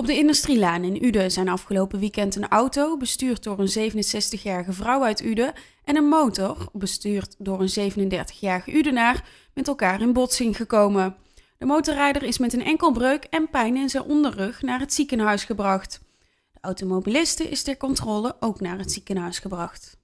Op de Industrielaan in Uden zijn afgelopen weekend een auto, bestuurd door een 67-jarige vrouw uit Uden, en een motor, bestuurd door een 37-jarige Udenaar, met elkaar in botsing gekomen. De motorrijder is met een enkelbreuk en pijn in zijn onderrug naar het ziekenhuis gebracht. De automobiliste is ter controle ook naar het ziekenhuis gebracht.